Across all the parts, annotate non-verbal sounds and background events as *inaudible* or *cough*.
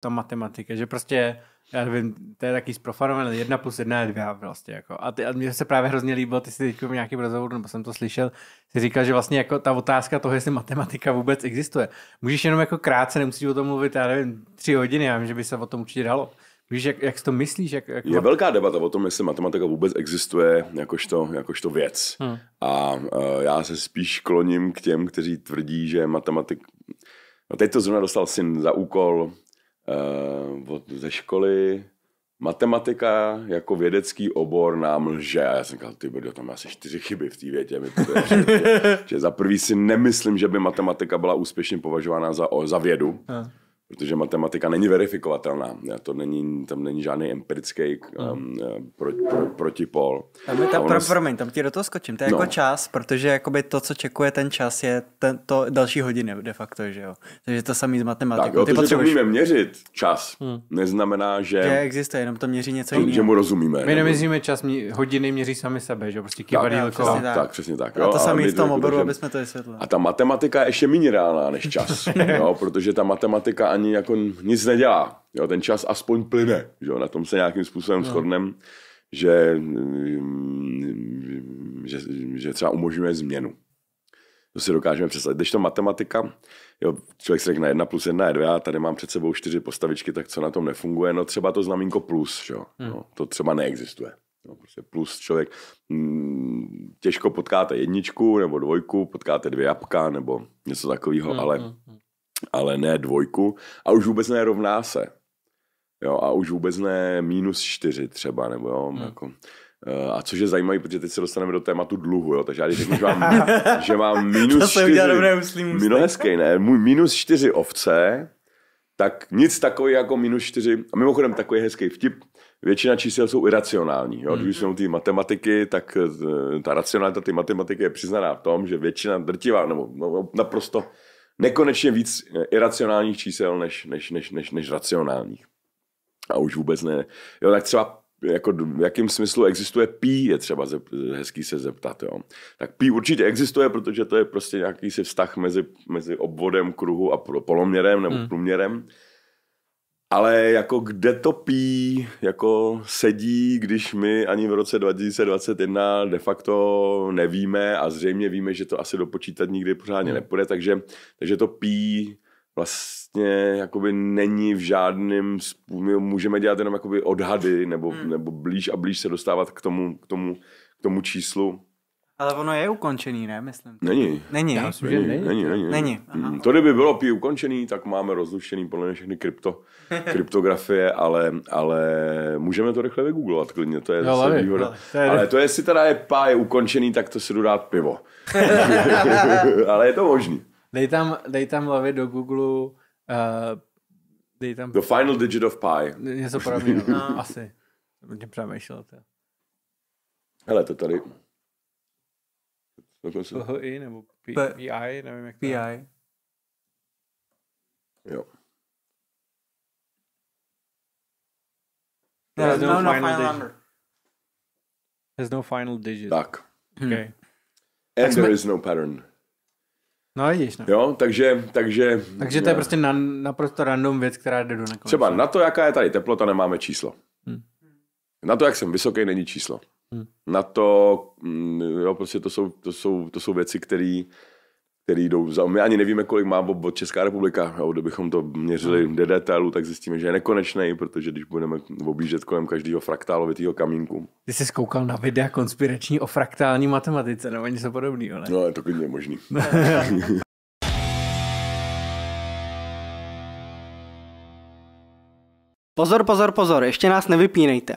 ta matematika, že prostě, já nevím, to je taky zprofanované, jedna plus jedna je dvě vlastně, jako. A, ty, a mně se právě hrozně líbilo, ty jsi teď v nějakém rozhovoru, nebo jsem to slyšel, jsi říkal, že vlastně jako ta otázka toho, jestli matematika vůbec existuje. Můžeš jenom jako krátce, nemusíš o tom mluvit, já nevím, tři hodiny, já vím, že by se o tom určitě dalo. Víš, jak, jak to myslíš? Jak, jak... Je velká debata o tom, jestli matematika vůbec existuje jakožto, jakožto věc. Hmm. A uh, já se spíš kloním k těm, kteří tvrdí, že matematik... No teď to zrovna dostal syn za úkol Eh, od, ze školy, matematika jako vědecký obor nám lže. A já jsem říkal, ty bude tam asi čtyři chyby v té větě. Mi to *laughs* že, že za prvý si nemyslím, že by matematika byla úspěšně považována za, o, za vědu. A protože matematika není verifikovatelná. To není, tam není žádný empirický um, no. um pro, pro, protipol. Tam je ta, pro, promiň, tam ti do toho skočím. To je jako no. jako čas, protože jakoby to, co čekuje ten čas, je ten, to další hodiny de facto, že jo. Takže to samý z matematiky. Tak, jo, Ty to, že to umíme měřit čas, hmm. neznamená, že... Že existuje, jenom to měří něco jiného. Že mu rozumíme. My neměříme čas, mě, hodiny měří sami sebe, že jo, prostě kývadílko. Tak, tak, tak, přesně tak. Jo, a to samý v tom oboru, aby jsme to vysvětlili. A ta matematika je ještě méně reálná než čas, *laughs* jo, protože ta matematika ani jako nic nedělá. Jo, ten čas aspoň plyne, že jo, na tom se nějakým způsobem no. shodneme, že, mm, že, že třeba umožňuje změnu. To si dokážeme představit. Když to matematika, jo, člověk si řekne 1 plus 1 je 2, tady mám před sebou čtyři postavičky, tak co na tom nefunguje? No třeba to znamínko plus, že jo? Hmm. No, to třeba neexistuje. No, prostě plus člověk, mm, těžko potkáte jedničku nebo dvojku, potkáte dvě jabka nebo něco takového, mm, ale mm ale ne dvojku a už vůbec ne rovná se. Jo, a už vůbec ne minus čtyři třeba, nebo jo, hmm. jako, eh, a což je zajímavé, protože teď se dostaneme do tématu dluhu, jo, takže já když řeknu, že mám, *laughs* že mám minus to čtyři, minus hezký, ne, můj minus čtyři ovce, tak nic takový jako minus čtyři, a mimochodem takový hezký vtip, většina čísel jsou iracionální. Jo? Když hmm. jsou ty matematiky, tak eh, ta racionalita ty matematiky je přiznaná v tom, že většina drtivá, nebo no, naprosto nekonečně víc iracionálních čísel než, než, než, než, než racionálních. A už vůbec ne. Jo, tak třeba jako v jakém smyslu existuje pí, je třeba zep, hezký se zeptat. Jo. Tak pí určitě existuje, protože to je prostě nějaký si vztah mezi, mezi obvodem kruhu a poloměrem nebo hmm. průměrem. Ale jako kde to pí, jako sedí, když my ani v roce 2021 de facto nevíme a zřejmě víme, že to asi dopočítat nikdy pořádně hmm. nepůjde, takže, takže to pí vlastně jakoby není v žádném, my můžeme dělat jenom jakoby odhady nebo, hmm. nebo blíž a blíž se dostávat k tomu, k tomu, k tomu číslu, ale ono je ukončený, ne, myslím? Není. Není. Já myslím, není, že není. Není, není. není. Mm, Aha. To kdyby bylo pí ukončený, tak máme rozluštěný podle mě všechny krypto, *laughs* kryptografie, ale, ale můžeme to rychle vygooglovat klidně, to je zase výhoda. Ale, to je... ale to, jestli teda je pá je ukončený, tak to se jdu dát pivo. *laughs* ale je to možný. Dej tam, dej tam lavi do Google uh, dej tam... The final digit of pi. Něco podobného, *laughs* no. asi. Mě přemýšlel to. Hele, to tady Dokonce. PHI nebo P- P- PI, nevím jak to PI. Je. Jo. There is no, no, no final, final number. There's no final digit. Tak. Okay. Hmm. hmm. And there is no pattern. No vidíš, no. Jo, takže, takže... Takže to je prostě na, naprosto random věc, která jde do nekonečna. Třeba na to, jaká je tady teplota, nemáme číslo. Hmm. Na to, jak jsem vysoký, není číslo hmm. na to, mm, jo, prostě to jsou, to jsou, to jsou věci, které který jdou za... My ani nevíme, kolik má bo Česká republika. Jo, kdybychom to měřili hmm. do detailu, tak zjistíme, že je nekonečný, protože když budeme objíždět kolem každého fraktálovitého kamínku. Ty jsi koukal na videa konspirační o fraktální matematice, nebo něco podobného, ne? No, je to klidně možný. *laughs* pozor, pozor, pozor, ještě nás nevypínejte.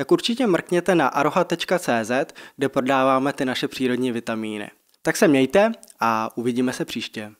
tak určitě mrkněte na aroha.cz, kde prodáváme ty naše přírodní vitamíny. Tak se mějte a uvidíme se příště.